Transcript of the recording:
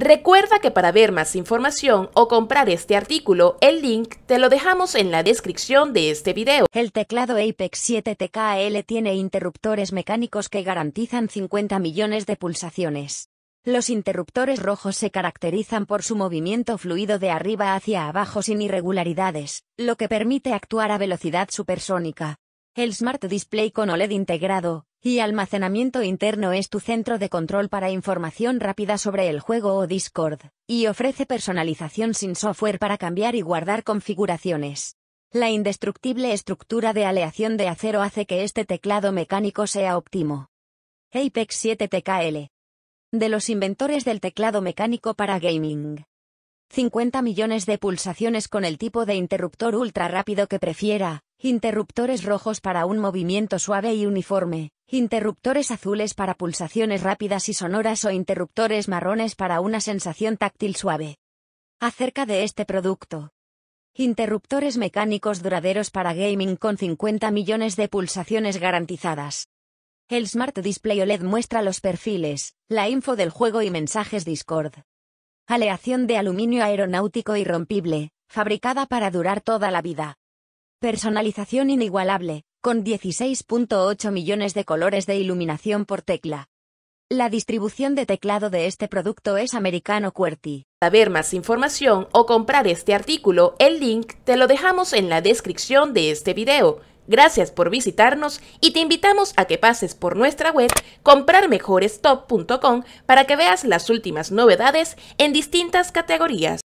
Recuerda que para ver más información o comprar este artículo, el link te lo dejamos en la descripción de este video. El teclado Apex 7TKL tiene interruptores mecánicos que garantizan 50 millones de pulsaciones. Los interruptores rojos se caracterizan por su movimiento fluido de arriba hacia abajo sin irregularidades, lo que permite actuar a velocidad supersónica. El Smart Display con OLED integrado, y almacenamiento interno es tu centro de control para información rápida sobre el juego o Discord, y ofrece personalización sin software para cambiar y guardar configuraciones. La indestructible estructura de aleación de acero hace que este teclado mecánico sea óptimo. Apex 7TKL. De los inventores del teclado mecánico para gaming. 50 millones de pulsaciones con el tipo de interruptor ultra rápido que prefiera, interruptores rojos para un movimiento suave y uniforme, interruptores azules para pulsaciones rápidas y sonoras o interruptores marrones para una sensación táctil suave. Acerca de este producto. Interruptores mecánicos duraderos para gaming con 50 millones de pulsaciones garantizadas. El Smart Display OLED muestra los perfiles, la info del juego y mensajes Discord. Aleación de aluminio aeronáutico irrompible, fabricada para durar toda la vida. Personalización inigualable, con 16.8 millones de colores de iluminación por tecla. La distribución de teclado de este producto es Americano QWERTY. Para ver más información o comprar este artículo, el link te lo dejamos en la descripción de este video. Gracias por visitarnos y te invitamos a que pases por nuestra web comprarmejorestop.com para que veas las últimas novedades en distintas categorías.